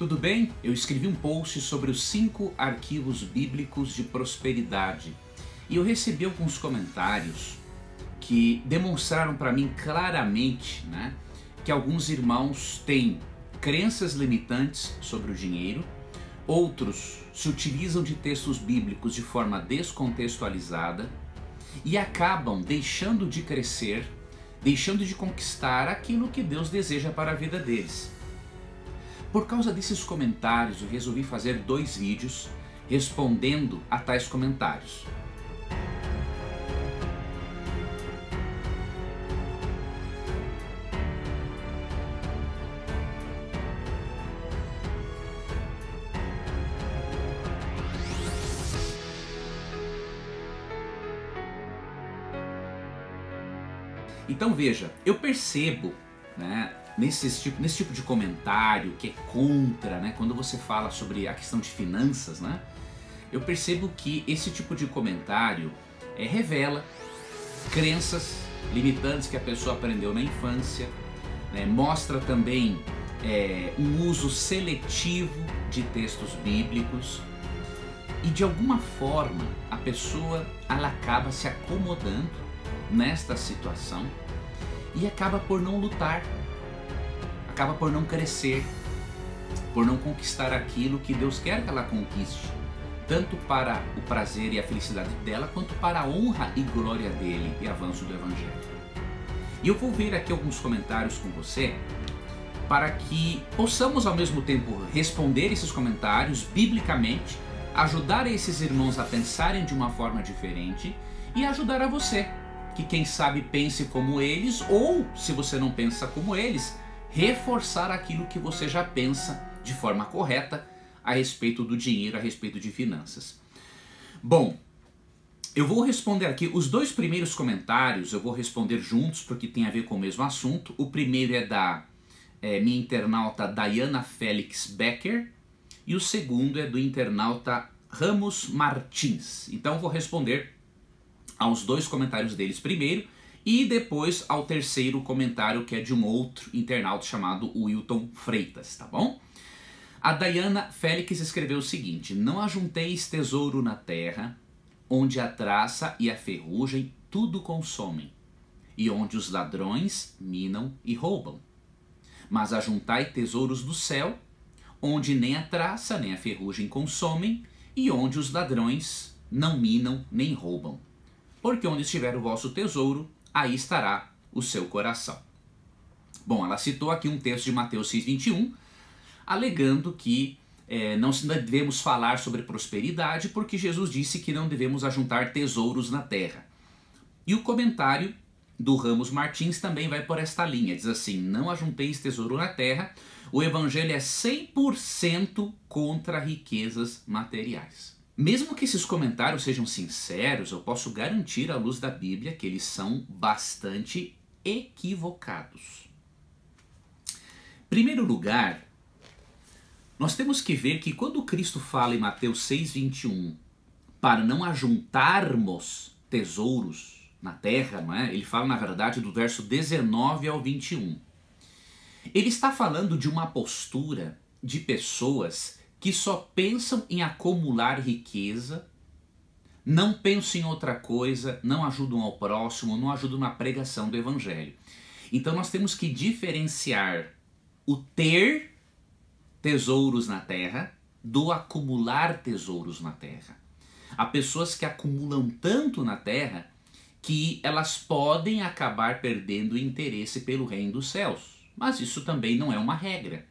Tudo bem? Eu escrevi um post sobre os cinco arquivos bíblicos de prosperidade e eu recebi alguns comentários que demonstraram para mim claramente né, que alguns irmãos têm crenças limitantes sobre o dinheiro, outros se utilizam de textos bíblicos de forma descontextualizada e acabam deixando de crescer, deixando de conquistar aquilo que Deus deseja para a vida deles. Por causa desses comentários, eu resolvi fazer dois vídeos respondendo a tais comentários. Então veja, eu percebo né, nesse tipo, nesse tipo de comentário que é contra, né? Quando você fala sobre a questão de finanças, né? Eu percebo que esse tipo de comentário é, revela crenças limitantes que a pessoa aprendeu na infância, né? mostra também é, eh, um uso seletivo de textos bíblicos e de alguma forma a pessoa ela acaba se acomodando nesta situação e acaba por não lutar acaba por não crescer, por não conquistar aquilo que Deus quer que ela conquiste, tanto para o prazer e a felicidade dela, quanto para a honra e glória dele e avanço do Evangelho. E eu vou ver aqui alguns comentários com você para que possamos ao mesmo tempo responder esses comentários biblicamente, ajudar esses irmãos a pensarem de uma forma diferente e ajudar a você, que quem sabe pense como eles ou, se você não pensa como eles, reforçar aquilo que você já pensa de forma correta a respeito do dinheiro, a respeito de finanças. Bom, eu vou responder aqui os dois primeiros comentários, eu vou responder juntos porque tem a ver com o mesmo assunto. O primeiro é da é, minha internauta Diana Félix Becker e o segundo é do internauta Ramos Martins. Então vou responder aos dois comentários deles primeiro e depois ao terceiro comentário, que é de um outro internauta chamado Wilton Freitas, tá bom? A Dayana Félix escreveu o seguinte: Não ajunteis tesouro na terra, onde a traça e a ferrugem tudo consomem, e onde os ladrões minam e roubam. Mas ajuntai tesouros do céu, onde nem a traça nem a ferrugem consomem, e onde os ladrões não minam nem roubam. Porque onde estiver o vosso tesouro, aí estará o seu coração. Bom, ela citou aqui um texto de Mateus 6,21, alegando que é, não devemos falar sobre prosperidade, porque Jesus disse que não devemos ajuntar tesouros na terra. E o comentário do Ramos Martins também vai por esta linha. Diz assim: Não ajunteis tesouro na terra. O evangelho é 100% contra riquezas materiais. Mesmo que esses comentários sejam sinceros, eu posso garantir à luz da Bíblia que eles são bastante equivocados. Primeiro lugar, nós temos que ver que quando Cristo fala em Mateus 6:21, para não ajuntarmos tesouros na terra, não é? Ele fala na verdade do verso 19 ao 21. Ele está falando de uma postura de pessoas que só pensam em acumular riqueza, não pensam em outra coisa, não ajudam ao próximo, não ajudam na pregação do evangelho. Então nós temos que diferenciar o ter tesouros na terra do acumular tesouros na terra. Há pessoas que acumulam tanto na terra que elas podem acabar perdendo o interesse pelo reino dos céus. Mas isso também não é uma regra.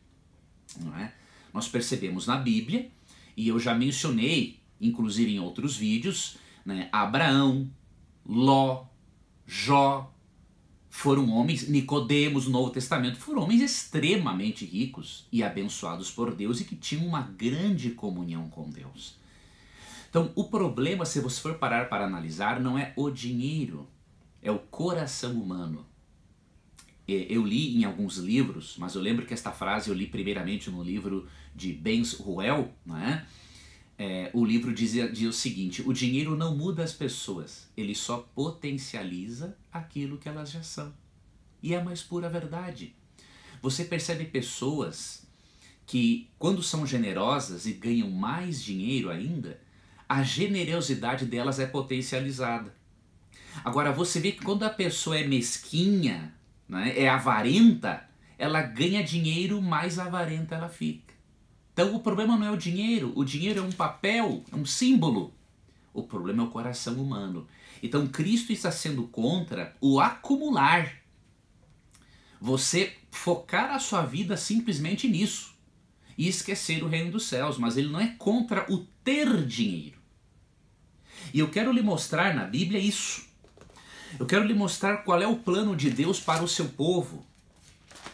Não é? nós percebemos na Bíblia, e eu já mencionei, inclusive em outros vídeos, né, Abraão, Ló, Jó, foram homens, Nicodemos, no Novo Testamento, foram homens extremamente ricos e abençoados por Deus e que tinham uma grande comunhão com Deus. Então, o problema, se você for parar para analisar, não é o dinheiro, é o coração humano. É, eu li em alguns livros, mas eu lembro que esta frase eu li primeiramente no livro de Bens Ruel, né? É, o livro dizia, dizia o seguinte: o dinheiro não muda as pessoas, ele só potencializa aquilo que elas já são. E é a mais pura verdade. Você percebe pessoas que, quando são generosas e ganham mais dinheiro ainda, a generosidade delas é potencializada. Agora, você vê que quando a pessoa é mesquinha, né, é avarenta, ela ganha dinheiro, mais avarenta ela fica. Então o problema não é o dinheiro, o dinheiro é um papel, é um símbolo. O problema é o coração humano. Então Cristo está sendo contra o acumular. Você focar a sua vida simplesmente nisso e esquecer o reino dos céus, mas ele não é contra o ter dinheiro. E eu quero lhe mostrar na Bíblia isso. Eu quero lhe mostrar qual é o plano de Deus para o seu povo.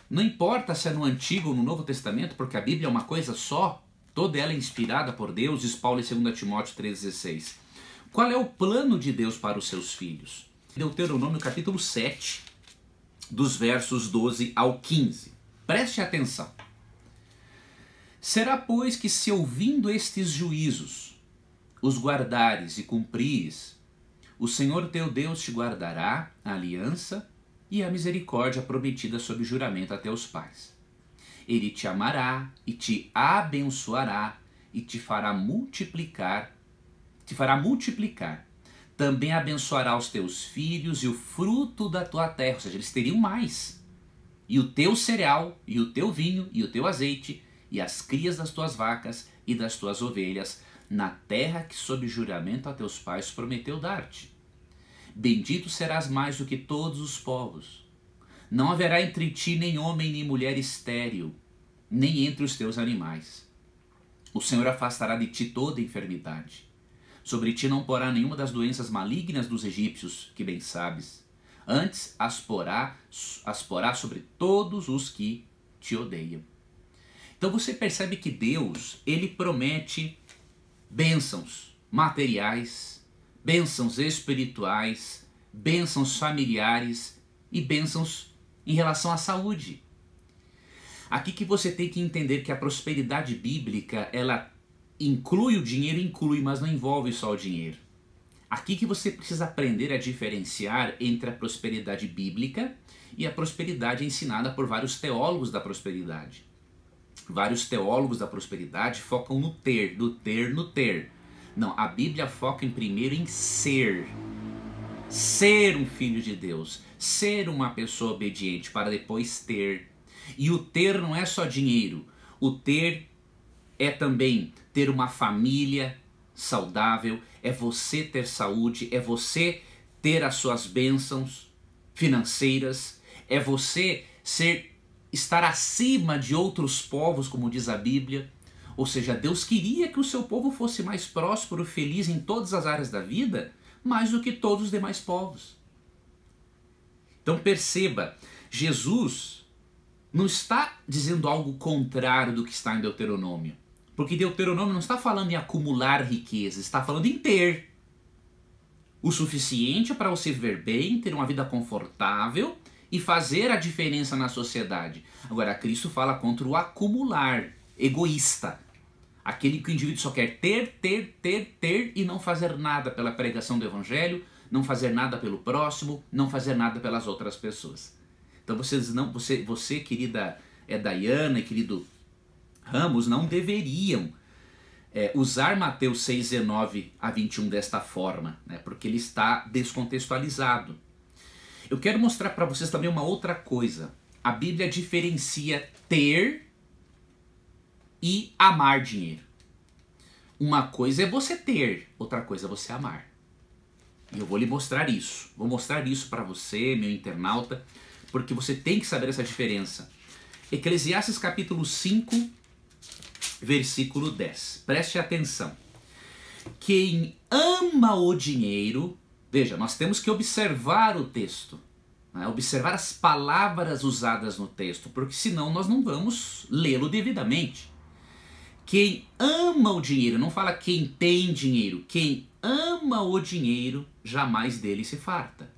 Não importa se é no Antigo ou no Novo Testamento, porque a Bíblia é uma coisa só, toda ela é inspirada por Deus, diz Paulo em 2 Timóteo 3,16. Qual é o plano de Deus para os seus filhos? Deuteronômio capítulo 7, dos versos 12 ao 15. Preste atenção. Será, pois, que se ouvindo estes juízos, os guardares e cumpris, o Senhor teu Deus te guardará a aliança e a misericórdia prometida sob juramento a teus pais. Ele te amará e te abençoará e te fará multiplicar, te fará multiplicar. Também abençoará os teus filhos e o fruto da tua terra, ou seja, eles teriam mais. E o teu cereal, e o teu vinho, e o teu azeite, e as crias das tuas vacas e das tuas ovelhas, na terra que, sob juramento a teus pais, prometeu dar-te. Bendito serás mais do que todos os povos. Não haverá entre ti nem homem nem mulher estéril, nem entre os teus animais. O Senhor afastará de ti toda enfermidade. Sobre ti não porá nenhuma das doenças malignas dos egípcios, que bem sabes. Antes as porá, as porá sobre todos os que te odeiam. Então você percebe que Deus, ele promete bênçãos materiais, bênçãos espirituais, bênçãos familiares e bênçãos em relação à saúde. Aqui que você tem que entender que a prosperidade bíblica, ela inclui o dinheiro, inclui, mas não envolve só o dinheiro. Aqui que você precisa aprender a diferenciar entre a prosperidade bíblica e a prosperidade ensinada por vários teólogos da prosperidade. Vários teólogos da prosperidade focam no ter, no ter, no ter. Não, a Bíblia foca em primeiro em ser. Ser um filho de Deus, ser uma pessoa obediente para depois ter. E o ter não é só dinheiro. O ter é também ter uma família saudável, é você ter saúde, é você ter as suas bênçãos financeiras, é você ser estar acima de outros povos, como diz a Bíblia. Ou seja, Deus queria que o seu povo fosse mais próspero, feliz em todas as áreas da vida, mais do que todos os demais povos. Então perceba, Jesus não está dizendo algo contrário do que está em Deuteronômio. Porque Deuteronômio não está falando em acumular riqueza, está falando em ter. O suficiente para você viver bem, ter uma vida confortável e fazer a diferença na sociedade. Agora, Cristo fala contra o acumular egoísta. Aquele que o indivíduo só quer ter, ter, ter, ter e não fazer nada pela pregação do evangelho, não fazer nada pelo próximo, não fazer nada pelas outras pessoas. Então vocês não, você, você querida é Dayana e querido Ramos, não deveriam é, usar Mateus 6,19 a 21 desta forma, né? porque ele está descontextualizado. Eu quero mostrar para vocês também uma outra coisa. A Bíblia diferencia ter e amar dinheiro. Uma coisa é você ter, outra coisa é você amar. E eu vou lhe mostrar isso. Vou mostrar isso para você, meu internauta, porque você tem que saber essa diferença. Eclesiastes capítulo 5, versículo 10. Preste atenção. Quem ama o dinheiro Veja, nós temos que observar o texto, né? observar as palavras usadas no texto, porque senão nós não vamos lê-lo devidamente. Quem ama o dinheiro, não fala quem tem dinheiro, quem ama o dinheiro jamais dele se farta.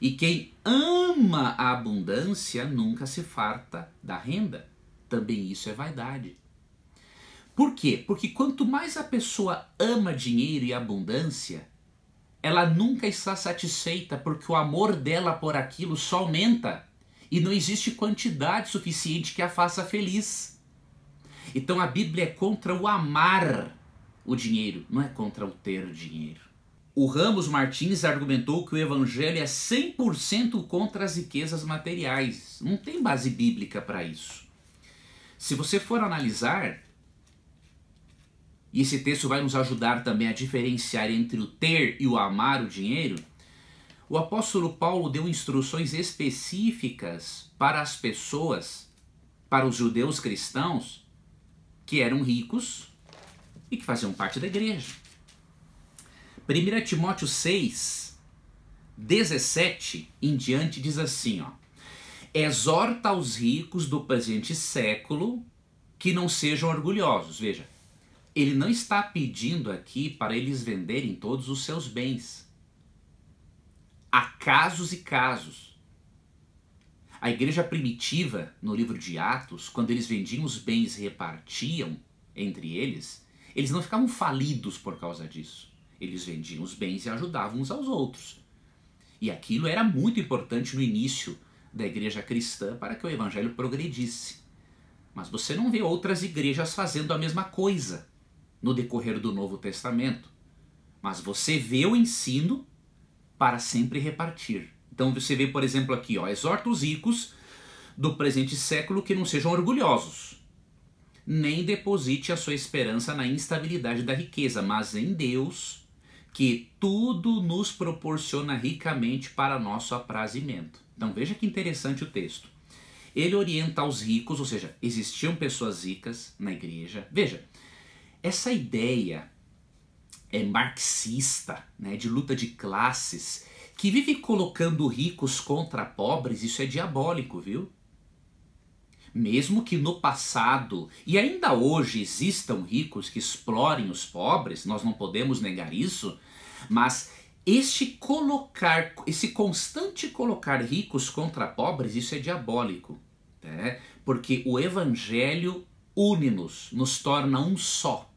E quem ama a abundância nunca se farta da renda. Também isso é vaidade. Por quê? Porque quanto mais a pessoa ama dinheiro e abundância, ela nunca está satisfeita porque o amor dela por aquilo só aumenta e não existe quantidade suficiente que a faça feliz. Então a Bíblia é contra o amar o dinheiro, não é contra o ter dinheiro. O Ramos Martins argumentou que o evangelho é 100% contra as riquezas materiais. Não tem base bíblica para isso. Se você for analisar, e esse texto vai nos ajudar também a diferenciar entre o ter e o amar o dinheiro, o apóstolo Paulo deu instruções específicas para as pessoas, para os judeus cristãos, que eram ricos e que faziam parte da igreja. 1 Timóteo 6, 17 em diante diz assim, ó. Exorta os ricos do presente século que não sejam orgulhosos. Veja, ele não está pedindo aqui para eles venderem todos os seus bens. Há casos e casos. A igreja primitiva, no livro de Atos, quando eles vendiam os bens e repartiam entre eles, eles não ficavam falidos por causa disso. Eles vendiam os bens e ajudavam uns aos outros. E aquilo era muito importante no início da igreja cristã para que o evangelho progredisse. Mas você não vê outras igrejas fazendo a mesma coisa no decorrer do Novo Testamento. Mas você vê o ensino para sempre repartir. Então você vê, por exemplo, aqui, ó, exorta os ricos do presente século que não sejam orgulhosos, nem deposite a sua esperança na instabilidade da riqueza, mas em Deus, que tudo nos proporciona ricamente para nosso aprazimento. Então veja que interessante o texto. Ele orienta os ricos, ou seja, existiam pessoas ricas na igreja. Veja, essa ideia é marxista, né, de luta de classes, que vive colocando ricos contra pobres, isso é diabólico, viu? Mesmo que no passado e ainda hoje existam ricos que explorem os pobres, nós não podemos negar isso, mas este colocar, esse constante colocar ricos contra pobres, isso é diabólico, né? porque o evangelho une-nos, nos torna um só.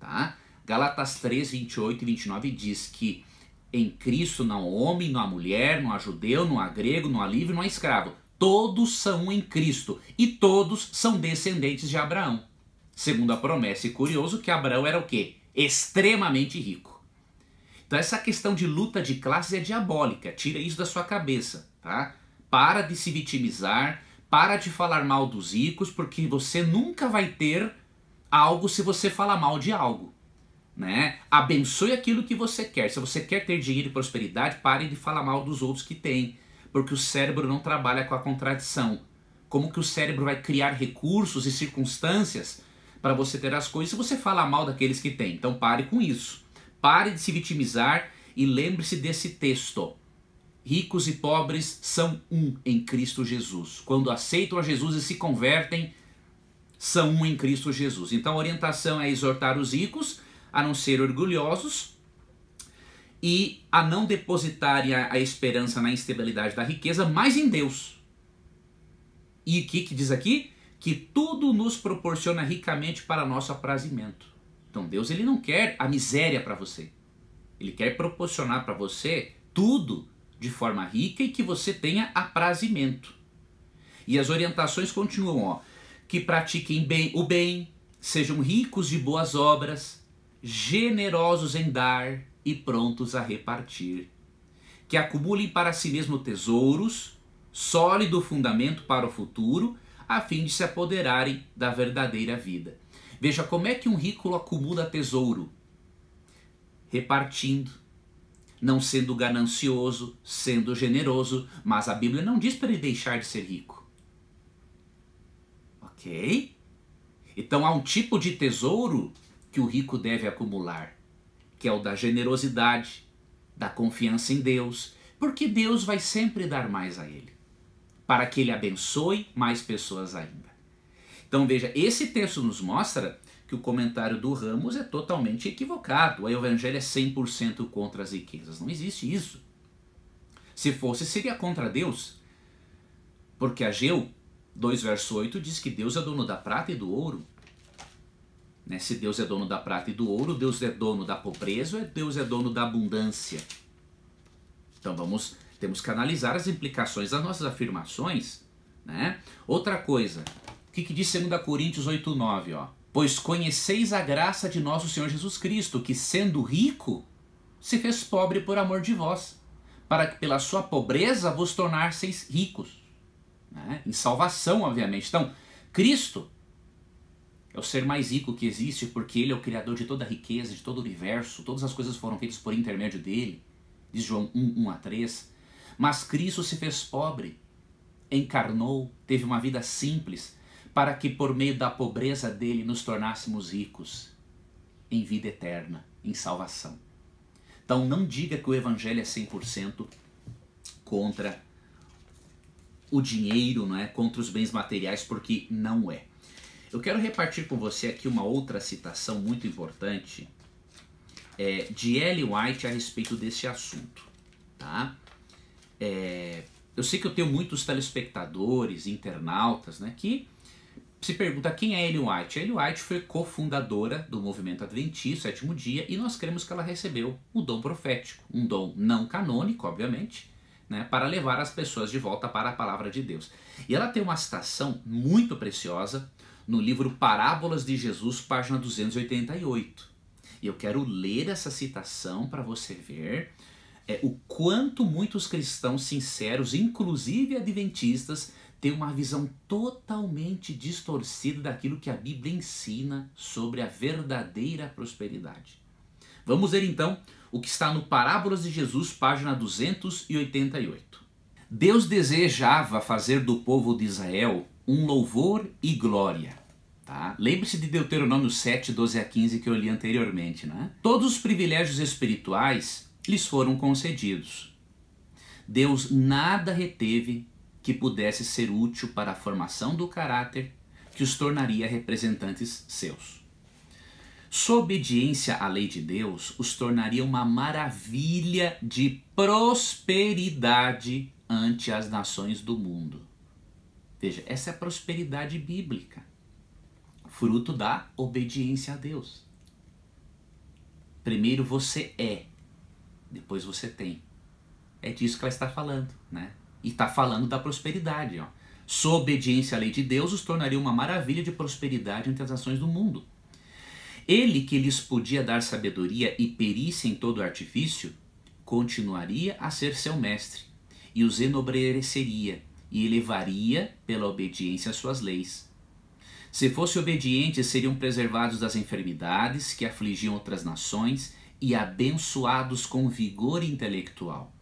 Tá? Galatas 3, 28 e 29 diz que em Cristo não há homem, não há mulher, não há judeu, não há grego, não há livre, não há escravo. Todos são em Cristo e todos são descendentes de Abraão. Segundo a promessa, e curioso que Abraão era o quê? Extremamente rico. Então essa questão de luta de classes é diabólica, tira isso da sua cabeça, tá? Para de se vitimizar, para de falar mal dos ricos, porque você nunca vai ter algo se você falar mal de algo. Né? Abençoe aquilo que você quer. Se você quer ter dinheiro e prosperidade, pare de falar mal dos outros que têm, porque o cérebro não trabalha com a contradição. Como que o cérebro vai criar recursos e circunstâncias para você ter as coisas se você falar mal daqueles que têm? Então pare com isso. Pare de se vitimizar e lembre-se desse texto. Ricos e pobres são um em Cristo Jesus. Quando aceitam a Jesus e se convertem, são um em Cristo Jesus. Então a orientação é exortar os ricos a não ser orgulhosos e a não depositarem a, a esperança na instabilidade da riqueza, mas em Deus. E o que, que diz aqui? Que tudo nos proporciona ricamente para nosso aprazimento. Então Deus ele não quer a miséria para você. Ele quer proporcionar para você tudo de forma rica e que você tenha aprazimento. E as orientações continuam, ó, que pratiquem bem o bem, sejam ricos de boas obras, generosos em dar e prontos a repartir, que acumulem para si mesmo tesouros, sólido fundamento para o futuro, a fim de se apoderarem da verdadeira vida. Veja como é que um rico acumula tesouro repartindo, não sendo ganancioso, sendo generoso, mas a Bíblia não diz para ele deixar de ser rico. Ok? Então há um tipo de tesouro que o rico deve acumular, que é o da generosidade, da confiança em Deus, porque Deus vai sempre dar mais a ele, para que ele abençoe mais pessoas ainda. Então veja, esse texto nos mostra que o comentário do Ramos é totalmente equivocado. O evangelho é 100% contra as riquezas. Não existe isso. Se fosse, seria contra Deus. Porque Ageu 2, verso 8 diz que Deus é dono da prata e do ouro. Né? Se Deus é dono da prata e do ouro, Deus é dono da pobreza, Deus é dono da abundância. Então vamos, temos que analisar as implicações das nossas afirmações. Né? Outra coisa, que, que diz 2 Coríntios 8, 9? Ó? Pois conheceis a graça de nosso Senhor Jesus Cristo, que sendo rico, se fez pobre por amor de vós, para que pela sua pobreza vos tornasseis ricos. Né? Em salvação, obviamente. Então, Cristo é o ser mais rico que existe, porque ele é o criador de toda a riqueza, de todo o universo, todas as coisas foram feitas por intermédio dele, diz João 1, 1 a 3. Mas Cristo se fez pobre, encarnou, teve uma vida simples, para que por meio da pobreza dele nos tornássemos ricos em vida eterna, em salvação. Então não diga que o evangelho é 100% contra o dinheiro, não é? Contra os bens materiais, porque não é. Eu quero repartir com você aqui uma outra citação muito importante é, de Ellen White a respeito desse assunto, tá? É, eu sei que eu tenho muitos telespectadores, internautas, né, que se pergunta quem é Ellen White. Ellen White foi cofundadora do movimento adventista, sétimo dia, e nós cremos que ela recebeu o dom profético, um dom não canônico, obviamente, né, para levar as pessoas de volta para a palavra de Deus. E ela tem uma citação muito preciosa no livro Parábolas de Jesus, página 288. E eu quero ler essa citação para você ver é, o quanto muitos cristãos sinceros, inclusive adventistas, tem uma visão totalmente distorcida daquilo que a Bíblia ensina sobre a verdadeira prosperidade. Vamos ver então o que está no Parábolas de Jesus, página 288. Deus desejava fazer do povo de Israel um louvor e glória. Tá? Lembre-se de Deuteronômio 7, 12 a 15 que eu li anteriormente. Né? Todos os privilégios espirituais lhes foram concedidos. Deus nada reteve que pudesse ser útil para a formação do caráter que os tornaria representantes seus. Sua obediência à lei de Deus os tornaria uma maravilha de prosperidade ante as nações do mundo. Veja, essa é a prosperidade bíblica, fruto da obediência a Deus. Primeiro você é, depois você tem. É disso que ela está falando, né? E está falando da prosperidade. Ó. Sua obediência à lei de Deus os tornaria uma maravilha de prosperidade entre as nações do mundo. Ele que lhes podia dar sabedoria e perícia em todo artifício, continuaria a ser seu mestre e os enobreceria e elevaria pela obediência às suas leis. Se fossem obedientes, seriam preservados das enfermidades que afligiam outras nações e abençoados com vigor intelectual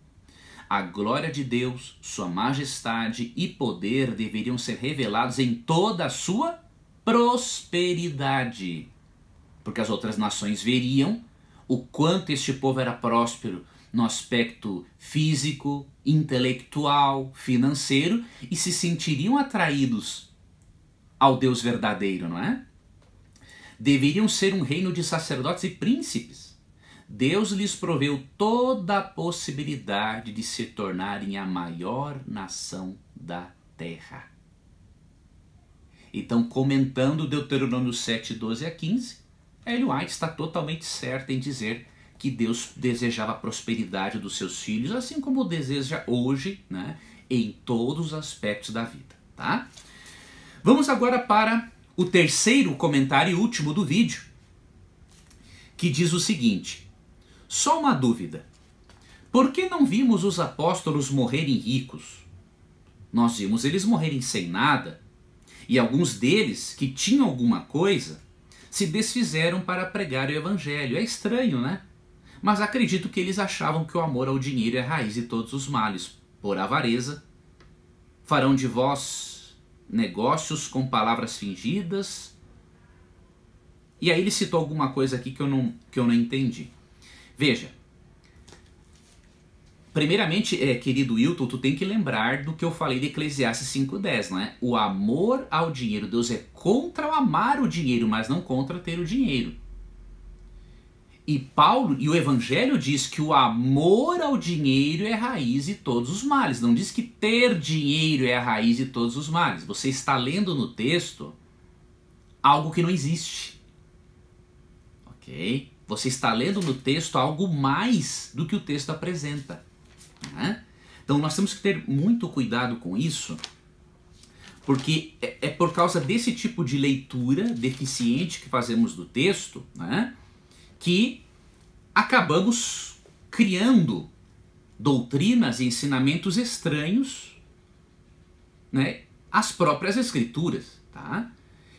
a glória de Deus, sua majestade e poder deveriam ser revelados em toda a sua prosperidade. Porque as outras nações veriam o quanto este povo era próspero no aspecto físico, intelectual, financeiro e se sentiriam atraídos ao Deus verdadeiro, não é? Deveriam ser um reino de sacerdotes e príncipes Deus lhes proveu toda a possibilidade de se tornarem a maior nação da terra. Então, comentando Deuteronômio 7, 12 a 15, Hélio White está totalmente certo em dizer que Deus desejava a prosperidade dos seus filhos, assim como deseja hoje, né, em todos os aspectos da vida, tá? Vamos agora para o terceiro comentário e último do vídeo, que diz o seguinte: só uma dúvida. Por que não vimos os apóstolos morrerem ricos? Nós vimos eles morrerem sem nada, e alguns deles, que tinham alguma coisa, se desfizeram para pregar o evangelho. É estranho, né? Mas acredito que eles achavam que o amor ao dinheiro é a raiz de todos os males. Por avareza, farão de vós negócios com palavras fingidas. E aí ele citou alguma coisa aqui que eu não, que eu não entendi. Veja. Primeiramente, é, querido Wilton, tu tem que lembrar do que eu falei de Eclesiastes 5.10, né? O amor ao dinheiro. Deus é contra o amar o dinheiro, mas não contra ter o dinheiro. E Paulo e o Evangelho diz que o amor ao dinheiro é a raiz de todos os males. Não diz que ter dinheiro é a raiz de todos os males. Você está lendo no texto algo que não existe. Ok? Você está lendo no texto algo mais do que o texto apresenta. Né? Então nós temos que ter muito cuidado com isso, porque é, é, por causa desse tipo de leitura deficiente que fazemos do texto né, que acabamos criando doutrinas e ensinamentos estranhos né, às próprias escrituras. Tá?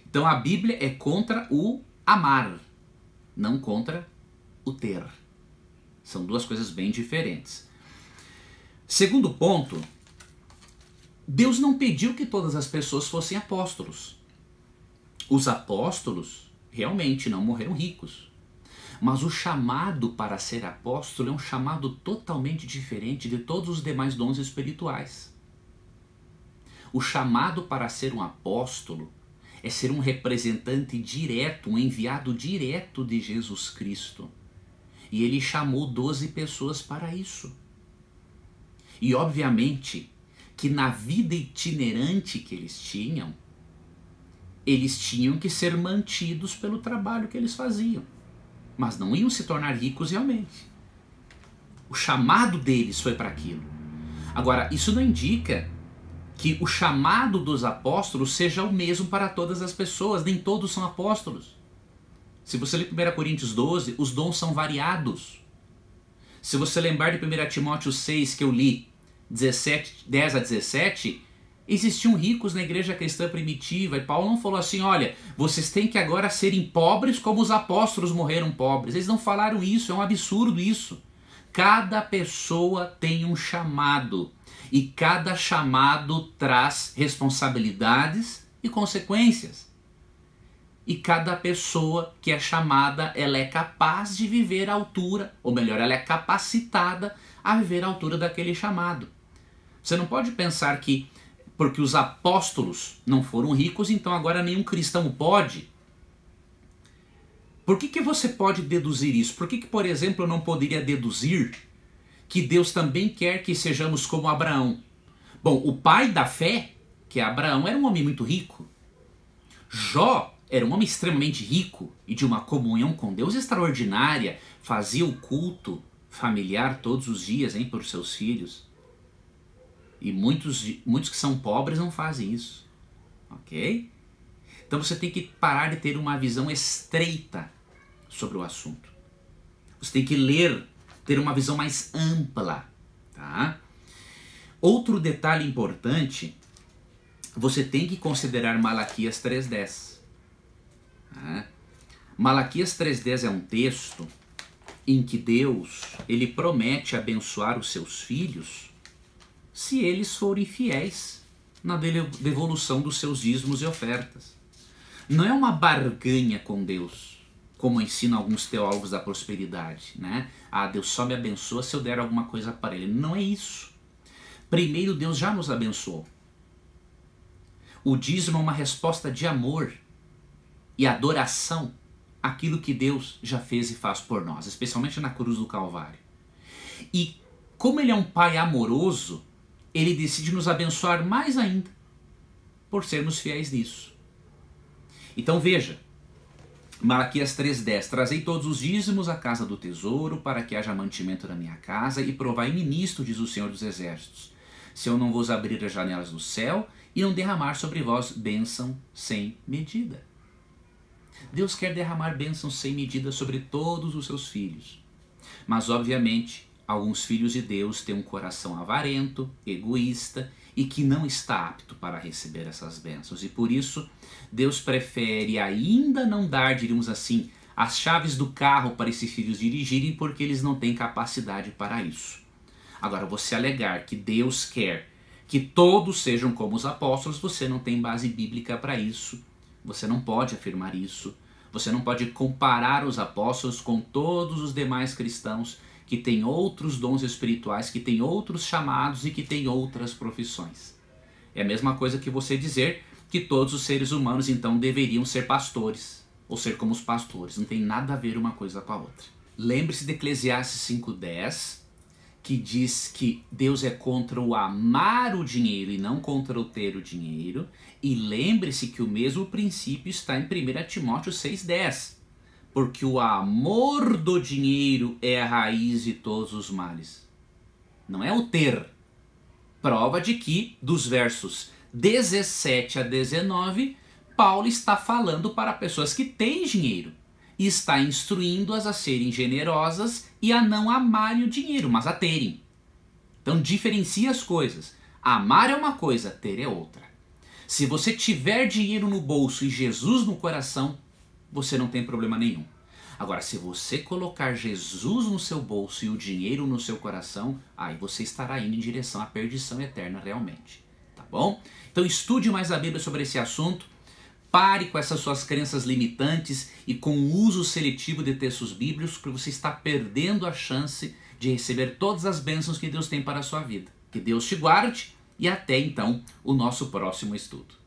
Então a Bíblia é contra o amar não contra o ter. São duas coisas bem diferentes. Segundo ponto, Deus não pediu que todas as pessoas fossem apóstolos. Os apóstolos realmente não morreram ricos. Mas o chamado para ser apóstolo é um chamado totalmente diferente de todos os demais dons espirituais. O chamado para ser um apóstolo é ser um representante direto, um enviado direto de Jesus Cristo. E ele chamou 12 pessoas para isso. E obviamente que na vida itinerante que eles tinham, eles tinham que ser mantidos pelo trabalho que eles faziam, mas não iam se tornar ricos realmente. O chamado deles foi para aquilo. Agora, isso não indica que o chamado dos apóstolos seja o mesmo para todas as pessoas, nem todos são apóstolos. Se você ler 1 Coríntios 12, os dons são variados. Se você lembrar de 1 Timóteo 6, que eu li 17, 10 a 17, existiam ricos na igreja cristã primitiva, e Paulo não falou assim: olha, vocês têm que agora serem pobres como os apóstolos morreram pobres. Eles não falaram isso, é um absurdo isso. Cada pessoa tem um chamado e cada chamado traz responsabilidades e consequências. E cada pessoa que é chamada, ela é capaz de viver à altura, ou melhor, ela é capacitada a viver à altura daquele chamado. Você não pode pensar que porque os apóstolos não foram ricos, então agora nenhum cristão pode. Por que, que você pode deduzir isso? Por que, que, por exemplo, eu não poderia deduzir que Deus também quer que sejamos como Abraão. Bom, o pai da fé, que é Abraão, era um homem muito rico. Jó era um homem extremamente rico e de uma comunhão com Deus extraordinária, fazia o culto familiar todos os dias hein, para os seus filhos. E muitos, muitos que são pobres não fazem isso. Ok? Então você tem que parar de ter uma visão estreita sobre o assunto. Você tem que ler ter uma visão mais ampla, tá? Outro detalhe importante, você tem que considerar Malaquias 3.10. Tá? Malaquias 3.10 é um texto em que Deus ele promete abençoar os seus filhos se eles forem fiéis na devolução dos seus dízimos e ofertas. Não é uma barganha com Deus como ensinam alguns teólogos da prosperidade, né? Ah, Deus só me abençoa se eu der alguma coisa para Ele. Não é isso. Primeiro, Deus já nos abençoou. O dízimo é uma resposta de amor e adoração àquilo que Deus já fez e faz por nós, especialmente na cruz do Calvário. E como Ele é um Pai amoroso, Ele decide nos abençoar mais ainda por sermos fiéis nisso. Então veja, Malaquias 3,10 Trazei todos os dízimos à casa do tesouro, para que haja mantimento na minha casa, e provai ministro, diz o Senhor dos Exércitos, se eu não vos abrir as janelas do céu e não derramar sobre vós bênção sem medida. Deus quer derramar bênção sem medida sobre todos os seus filhos. Mas, obviamente, alguns filhos de Deus têm um coração avarento, egoísta e que não está apto para receber essas bênçãos. E por isso, Deus prefere ainda não dar, diríamos assim, as chaves do carro para esses filhos dirigirem, porque eles não têm capacidade para isso. Agora, você alegar que Deus quer que todos sejam como os apóstolos, você não tem base bíblica para isso. Você não pode afirmar isso. Você não pode comparar os apóstolos com todos os demais cristãos que tem outros dons espirituais, que tem outros chamados e que tem outras profissões. É a mesma coisa que você dizer que todos os seres humanos então deveriam ser pastores ou ser como os pastores. Não tem nada a ver uma coisa com a outra. Lembre-se de Eclesiastes 5:10, que diz que Deus é contra o amar o dinheiro e não contra o ter o dinheiro. E lembre-se que o mesmo princípio está em 1 Timóteo 6,10 porque o amor do dinheiro é a raiz de todos os males. Não é o ter. Prova de que, dos versos 17 a 19, Paulo está falando para pessoas que têm dinheiro e está instruindo-as a serem generosas e a não amarem o dinheiro, mas a terem. Então diferencia as coisas. Amar é uma coisa, ter é outra. Se você tiver dinheiro no bolso e Jesus no coração, você não tem problema nenhum. Agora, se você colocar Jesus no seu bolso e o dinheiro no seu coração, aí você estará indo em direção à perdição eterna realmente. Tá bom? Então estude mais a Bíblia sobre esse assunto. Pare com essas suas crenças limitantes e com o uso seletivo de textos bíblicos, porque você está perdendo a chance de receber todas as bênçãos que Deus tem para a sua vida. Que Deus te guarde e até então o nosso próximo estudo.